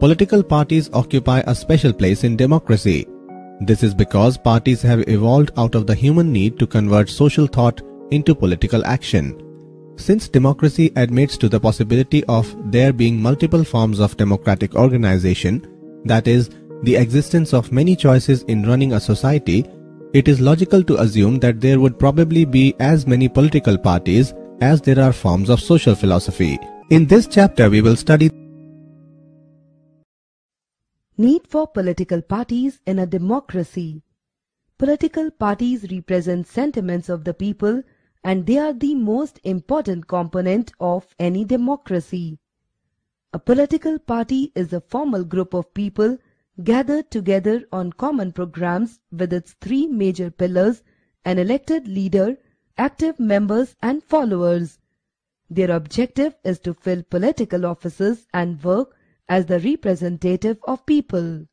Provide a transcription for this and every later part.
Political parties occupy a special place in democracy. This is because parties have evolved out of the human need to convert social thought into political action. Since democracy admits to the possibility of there being multiple forms of democratic organization, that is, the existence of many choices in running a society, it is logical to assume that there would probably be as many political parties as there are forms of social philosophy. In this chapter, we will study Need for political parties in a democracy. Political parties represent sentiments of the people and they are the most important component of any democracy. A political party is a formal group of people gathered together on common programs with its three major pillars, an elected leader, active members and followers. Their objective is to fill political offices and work as the representative of people.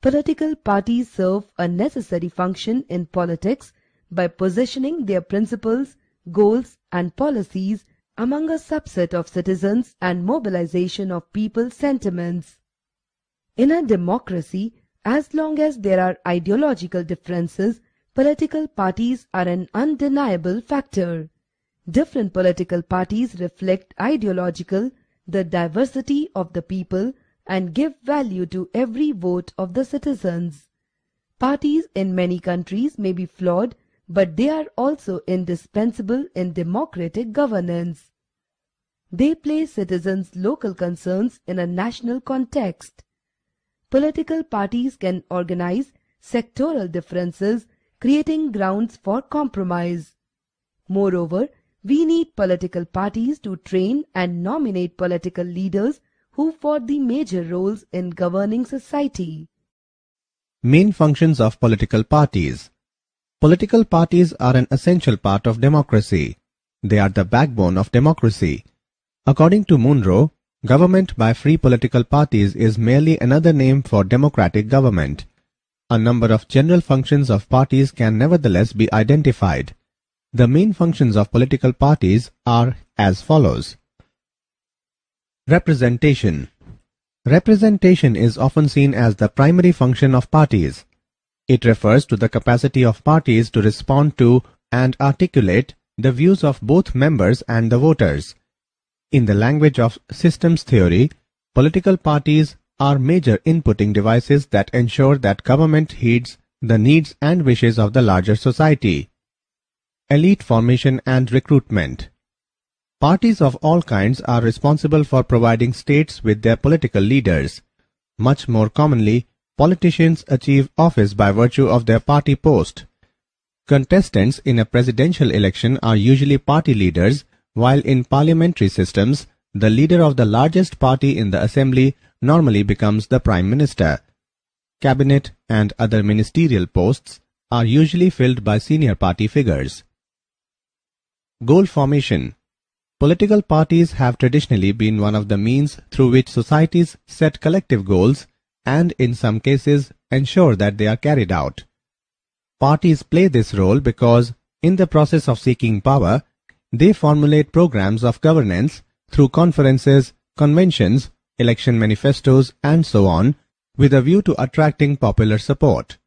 Political parties serve a necessary function in politics by positioning their principles, goals and policies among a subset of citizens and mobilization of people's sentiments. In a democracy, as long as there are ideological differences, political parties are an undeniable factor. Different political parties reflect ideological the diversity of the people and give value to every vote of the citizens. Parties in many countries may be flawed, but they are also indispensable in democratic governance. They place citizens' local concerns in a national context. Political parties can organize sectoral differences, creating grounds for compromise. Moreover, we need political parties to train and nominate political leaders who fought the major roles in governing society. Main functions of political parties Political parties are an essential part of democracy. They are the backbone of democracy. According to Munro, government by free political parties is merely another name for democratic government. A number of general functions of parties can nevertheless be identified. The main functions of political parties are as follows. Representation Representation is often seen as the primary function of parties. It refers to the capacity of parties to respond to and articulate the views of both members and the voters. In the language of systems theory, political parties are major inputting devices that ensure that government heeds the needs and wishes of the larger society. Elite formation and recruitment. Parties of all kinds are responsible for providing states with their political leaders. Much more commonly, politicians achieve office by virtue of their party post. Contestants in a presidential election are usually party leaders, while in parliamentary systems, the leader of the largest party in the assembly normally becomes the prime minister. Cabinet and other ministerial posts are usually filled by senior party figures. Goal formation. Political parties have traditionally been one of the means through which societies set collective goals and in some cases ensure that they are carried out. Parties play this role because in the process of seeking power, they formulate programs of governance through conferences, conventions, election manifestos and so on with a view to attracting popular support.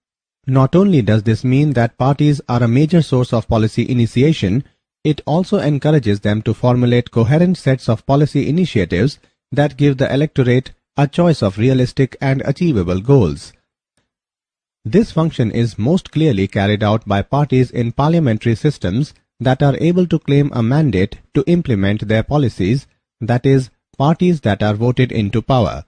Not only does this mean that parties are a major source of policy initiation, it also encourages them to formulate coherent sets of policy initiatives that give the electorate a choice of realistic and achievable goals. This function is most clearly carried out by parties in parliamentary systems that are able to claim a mandate to implement their policies, that is, parties that are voted into power.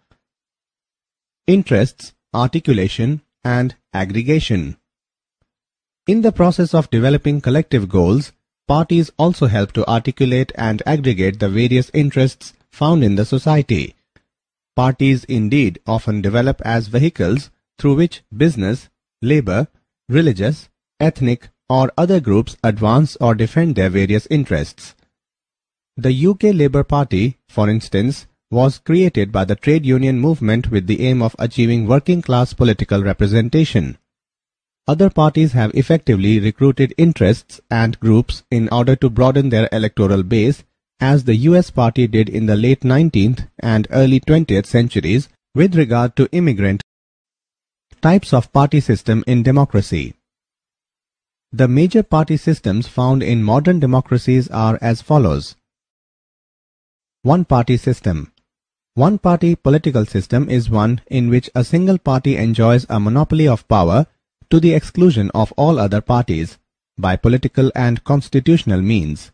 Interests, articulation, and aggregation. In the process of developing collective goals, parties also help to articulate and aggregate the various interests found in the society. Parties indeed often develop as vehicles through which business, labor, religious, ethnic or other groups advance or defend their various interests. The UK Labour Party, for instance, was created by the trade union movement with the aim of achieving working class political representation. Other parties have effectively recruited interests and groups in order to broaden their electoral base, as the US party did in the late 19th and early 20th centuries with regard to immigrant types of party system in democracy. The major party systems found in modern democracies are as follows. One-party system One-party political system is one in which a single party enjoys a monopoly of power to the exclusion of all other parties by political and constitutional means.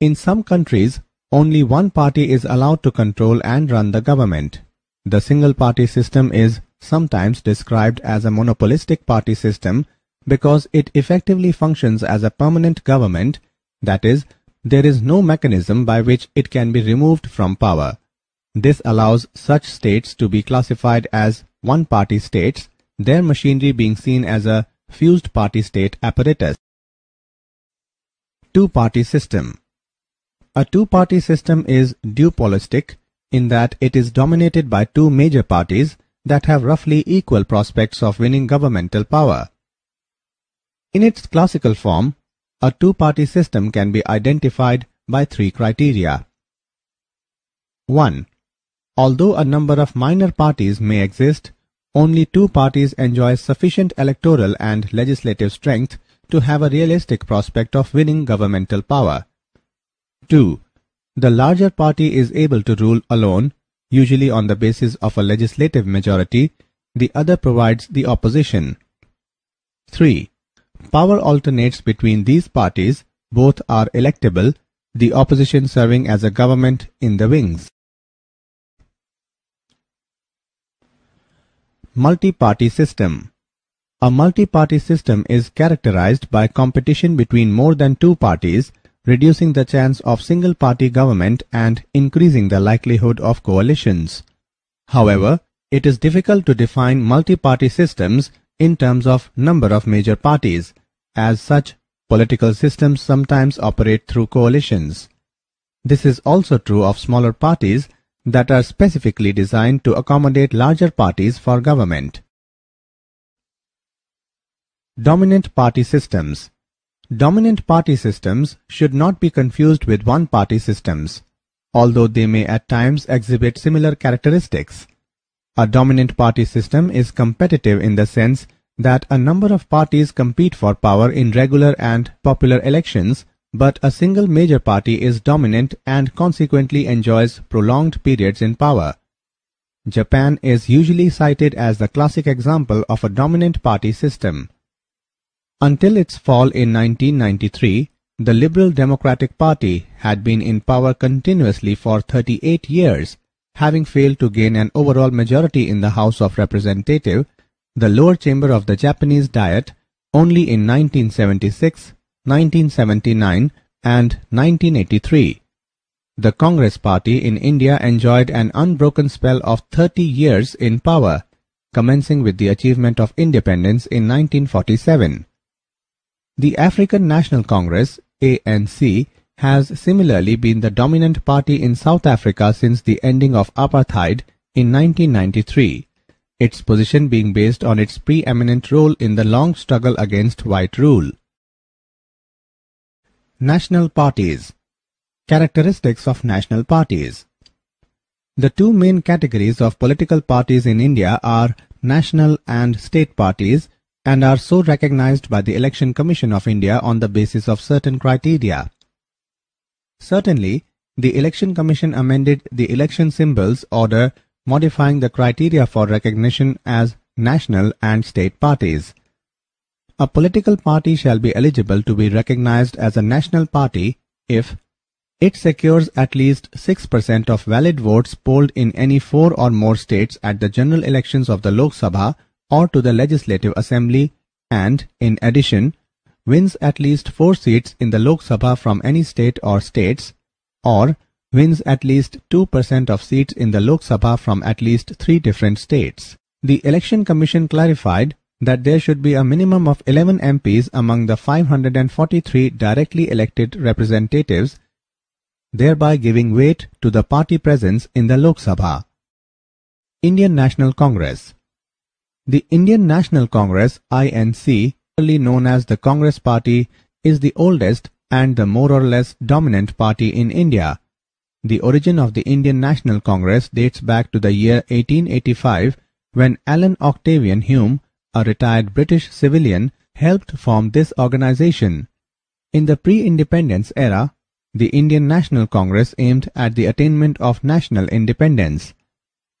In some countries, only one party is allowed to control and run the government. The single-party system is sometimes described as a monopolistic party system because it effectively functions as a permanent government, that is, there is no mechanism by which it can be removed from power. This allows such states to be classified as one-party states their machinery being seen as a fused party-state apparatus. Two-party system A two-party system is duopolistic in that it is dominated by two major parties that have roughly equal prospects of winning governmental power. In its classical form, a two-party system can be identified by three criteria. 1. Although a number of minor parties may exist, only two parties enjoy sufficient electoral and legislative strength to have a realistic prospect of winning governmental power. 2. The larger party is able to rule alone, usually on the basis of a legislative majority, the other provides the opposition. 3. Power alternates between these parties, both are electable, the opposition serving as a government in the wings. multi-party system. A multi-party system is characterized by competition between more than two parties, reducing the chance of single-party government and increasing the likelihood of coalitions. However, it is difficult to define multi-party systems in terms of number of major parties. As such, political systems sometimes operate through coalitions. This is also true of smaller parties that are specifically designed to accommodate larger parties for government. Dominant party systems Dominant party systems should not be confused with one-party systems, although they may at times exhibit similar characteristics. A dominant party system is competitive in the sense that a number of parties compete for power in regular and popular elections but a single major party is dominant and consequently enjoys prolonged periods in power. Japan is usually cited as the classic example of a dominant party system. Until its fall in 1993, the Liberal Democratic Party had been in power continuously for 38 years, having failed to gain an overall majority in the House of Representatives, the lower chamber of the Japanese Diet, only in 1976 1979 and 1983. The Congress party in India enjoyed an unbroken spell of 30 years in power, commencing with the achievement of independence in 1947. The African National Congress, ANC, has similarly been the dominant party in South Africa since the ending of apartheid in 1993, its position being based on its preeminent role in the long struggle against white rule. National parties. Characteristics of national parties. The two main categories of political parties in India are national and state parties and are so recognized by the Election Commission of India on the basis of certain criteria. Certainly, the Election Commission amended the election symbols order modifying the criteria for recognition as national and state parties. A political party shall be eligible to be recognized as a national party if it secures at least 6% of valid votes polled in any four or more states at the general elections of the Lok Sabha or to the Legislative Assembly and, in addition, wins at least four seats in the Lok Sabha from any state or states, or wins at least 2% of seats in the Lok Sabha from at least three different states. The Election Commission clarified that there should be a minimum of 11 MPs among the 543 directly elected representatives, thereby giving weight to the party presence in the Lok Sabha. Indian National Congress The Indian National Congress, INC, formerly known as the Congress Party, is the oldest and the more or less dominant party in India. The origin of the Indian National Congress dates back to the year 1885 when Alan Octavian Hume a retired British civilian, helped form this organization. In the pre-independence era, the Indian National Congress aimed at the attainment of national independence.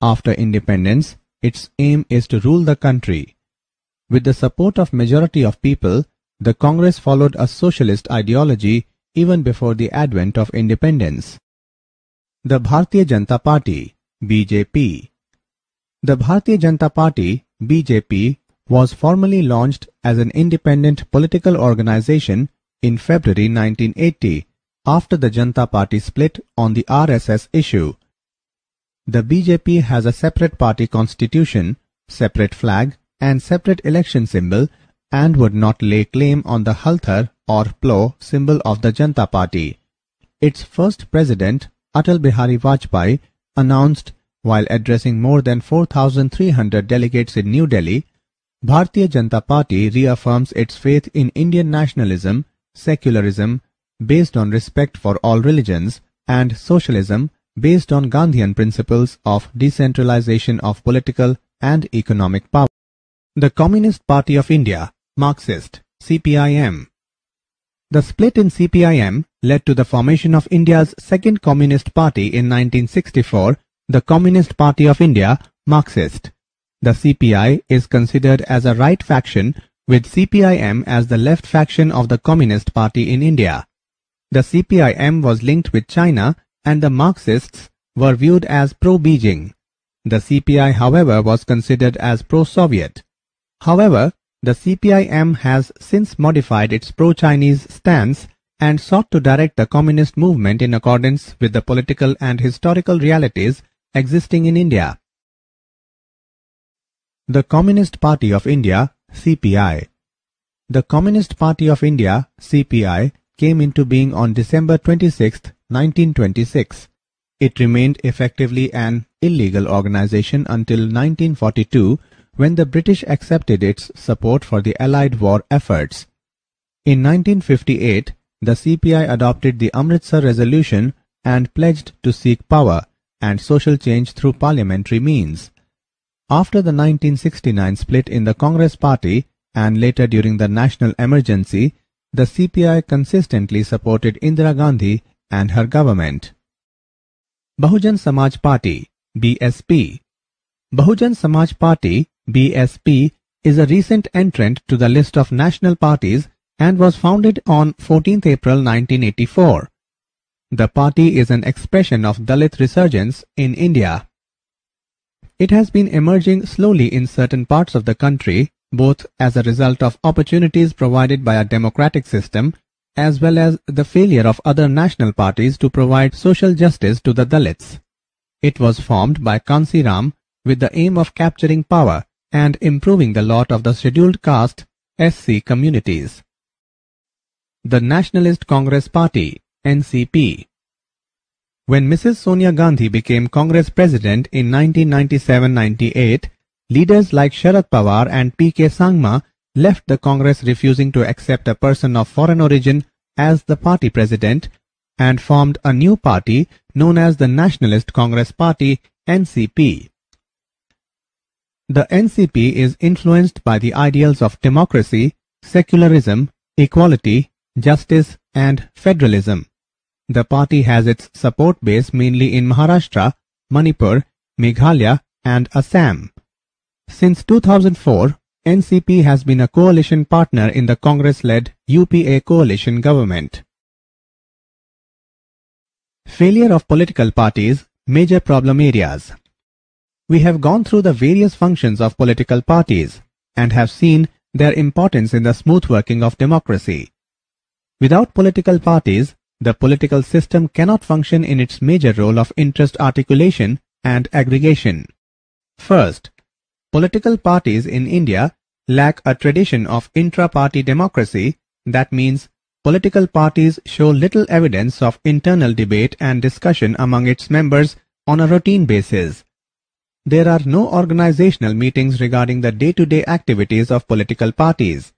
After independence, its aim is to rule the country. With the support of majority of people, the Congress followed a socialist ideology even before the advent of independence. The Bharatiya Janata Party BJP The Bharatiya Janata Party BJP was formally launched as an independent political organization in February 1980 after the Janata Party split on the RSS issue. The BJP has a separate party constitution, separate flag and separate election symbol and would not lay claim on the halthar or plow symbol of the Janata Party. Its first president, Atal Bihari Vajpayee, announced while addressing more than 4,300 delegates in New Delhi Bharatiya Janata Party reaffirms its faith in Indian nationalism, secularism based on respect for all religions, and socialism based on Gandhian principles of decentralization of political and economic power. The Communist Party of India, Marxist, CPIM. The split in CPIM led to the formation of India's second Communist Party in 1964, the Communist Party of India, Marxist, the CPI is considered as a right faction with CPIM as the left faction of the Communist Party in India. The CPIM was linked with China and the Marxists were viewed as pro-Beijing. The CPI, however, was considered as pro-Soviet. However, the CPIM has since modified its pro-Chinese stance and sought to direct the communist movement in accordance with the political and historical realities existing in India. The Communist Party of India CPI The Communist Party of India CPI came into being on December 26, 1926. It remained effectively an illegal organization until 1942 when the British accepted its support for the Allied war efforts. In 1958, the CPI adopted the Amritsar Resolution and pledged to seek power and social change through parliamentary means. After the 1969 split in the Congress party and later during the national emergency, the CPI consistently supported Indira Gandhi and her government. Bahujan Samaj Party BSP Bahujan Samaj Party BSP is a recent entrant to the list of national parties and was founded on 14 April 1984. The party is an expression of Dalit resurgence in India. It has been emerging slowly in certain parts of the country, both as a result of opportunities provided by a democratic system as well as the failure of other national parties to provide social justice to the Dalits. It was formed by Kansi Ram with the aim of capturing power and improving the lot of the scheduled caste SC communities. The Nationalist Congress Party NCP when Mrs. Sonia Gandhi became Congress president in 1997-98, leaders like Sharad Pawar and P.K. Sangma left the Congress refusing to accept a person of foreign origin as the party president and formed a new party known as the Nationalist Congress Party NCP. The NCP is influenced by the ideals of democracy, secularism, equality, justice and federalism. The party has its support base mainly in Maharashtra, Manipur, Meghalaya and Assam. Since 2004, NCP has been a coalition partner in the Congress-led UPA coalition government. Failure of political parties, major problem areas. We have gone through the various functions of political parties and have seen their importance in the smooth working of democracy. Without political parties, the political system cannot function in its major role of interest articulation and aggregation. First, political parties in India lack a tradition of intra-party democracy, that means political parties show little evidence of internal debate and discussion among its members on a routine basis. There are no organizational meetings regarding the day-to-day -day activities of political parties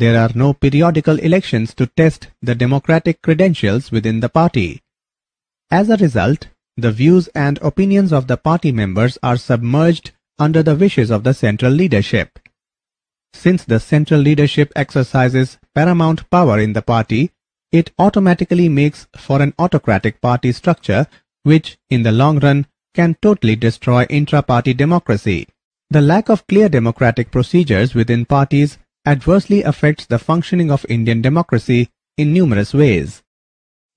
there are no periodical elections to test the democratic credentials within the party. As a result, the views and opinions of the party members are submerged under the wishes of the central leadership. Since the central leadership exercises paramount power in the party, it automatically makes for an autocratic party structure which, in the long run, can totally destroy intra-party democracy. The lack of clear democratic procedures within parties adversely affects the functioning of Indian democracy in numerous ways.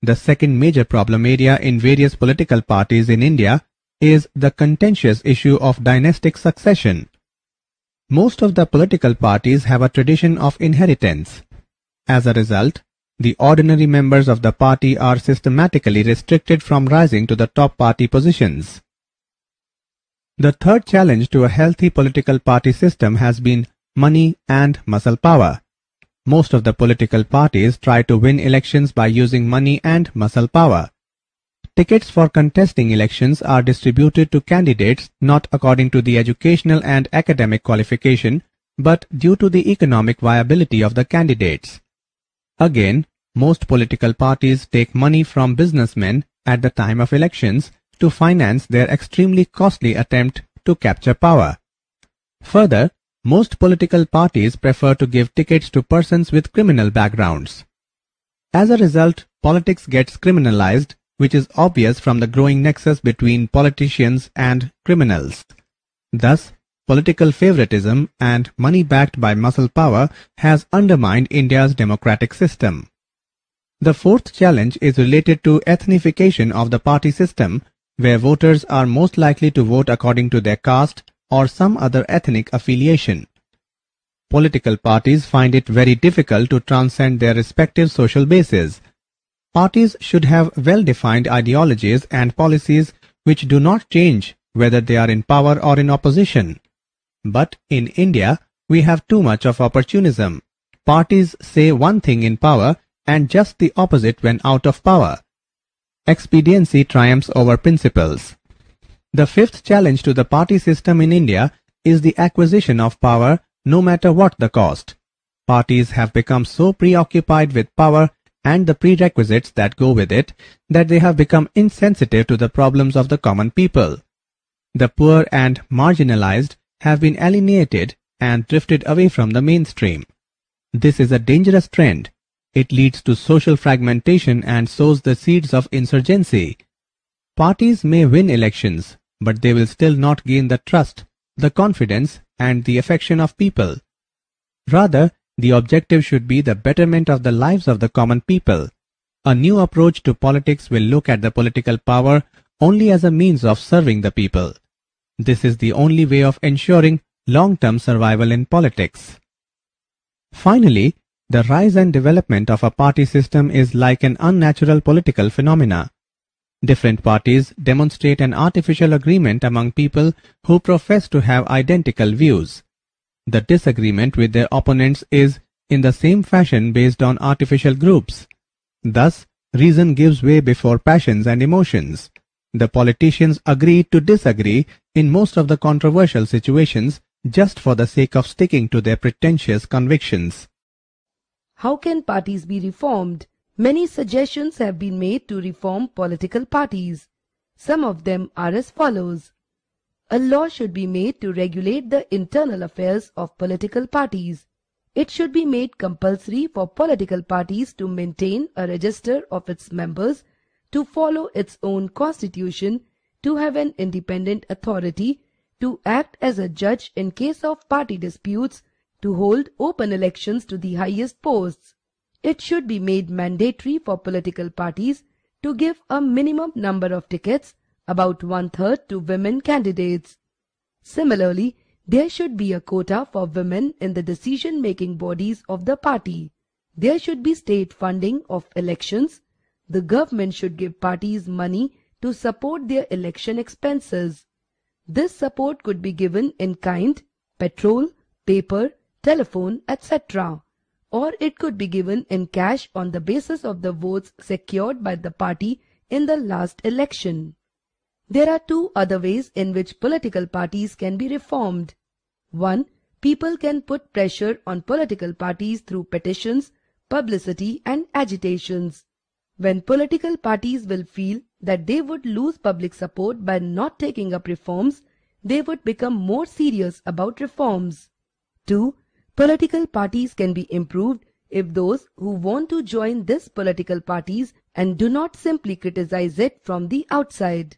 The second major problem area in various political parties in India is the contentious issue of dynastic succession. Most of the political parties have a tradition of inheritance. As a result, the ordinary members of the party are systematically restricted from rising to the top party positions. The third challenge to a healthy political party system has been money, and muscle power. Most of the political parties try to win elections by using money and muscle power. Tickets for contesting elections are distributed to candidates not according to the educational and academic qualification, but due to the economic viability of the candidates. Again, most political parties take money from businessmen at the time of elections to finance their extremely costly attempt to capture power. Further, most political parties prefer to give tickets to persons with criminal backgrounds. As a result, politics gets criminalized, which is obvious from the growing nexus between politicians and criminals. Thus, political favoritism and money backed by muscle power has undermined India's democratic system. The fourth challenge is related to ethnification of the party system, where voters are most likely to vote according to their caste, or some other ethnic affiliation. Political parties find it very difficult to transcend their respective social bases. Parties should have well-defined ideologies and policies which do not change whether they are in power or in opposition. But in India, we have too much of opportunism. Parties say one thing in power and just the opposite when out of power. Expediency triumphs over principles. The fifth challenge to the party system in India is the acquisition of power no matter what the cost. Parties have become so preoccupied with power and the prerequisites that go with it that they have become insensitive to the problems of the common people. The poor and marginalized have been alienated and drifted away from the mainstream. This is a dangerous trend. It leads to social fragmentation and sows the seeds of insurgency. Parties may win elections, but they will still not gain the trust, the confidence, and the affection of people. Rather, the objective should be the betterment of the lives of the common people. A new approach to politics will look at the political power only as a means of serving the people. This is the only way of ensuring long-term survival in politics. Finally, the rise and development of a party system is like an unnatural political phenomena. Different parties demonstrate an artificial agreement among people who profess to have identical views. The disagreement with their opponents is in the same fashion based on artificial groups. Thus, reason gives way before passions and emotions. The politicians agree to disagree in most of the controversial situations just for the sake of sticking to their pretentious convictions. How can parties be reformed? Many suggestions have been made to reform political parties. Some of them are as follows. A law should be made to regulate the internal affairs of political parties. It should be made compulsory for political parties to maintain a register of its members, to follow its own constitution, to have an independent authority, to act as a judge in case of party disputes, to hold open elections to the highest posts, it should be made mandatory for political parties to give a minimum number of tickets, about one-third to women candidates. Similarly, there should be a quota for women in the decision-making bodies of the party. There should be state funding of elections. The government should give parties money to support their election expenses. This support could be given in kind, petrol, paper, telephone, etc or it could be given in cash on the basis of the votes secured by the party in the last election. There are two other ways in which political parties can be reformed. 1. People can put pressure on political parties through petitions, publicity and agitations. When political parties will feel that they would lose public support by not taking up reforms, they would become more serious about reforms. 2. Political parties can be improved if those who want to join these political parties and do not simply criticize it from the outside.